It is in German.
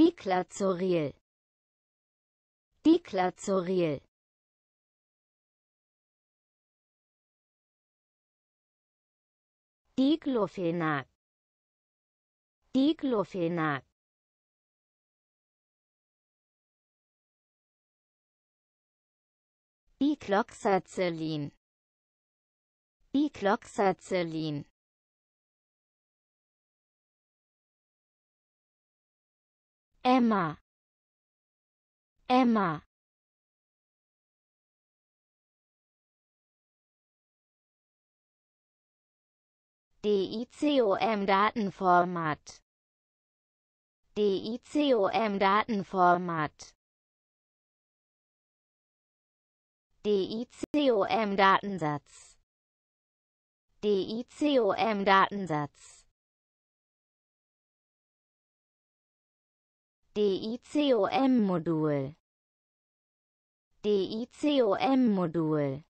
Diclazuril. Diclazuril. Diclofenac. Diclofenac. Dicloxacillin. Dicloxacillin. Emma Emma DICOM-Datenformat DICOM-Datenformat DICOM-Datensatz DICOM-Datensatz DICOM-Modul DICOM-Modul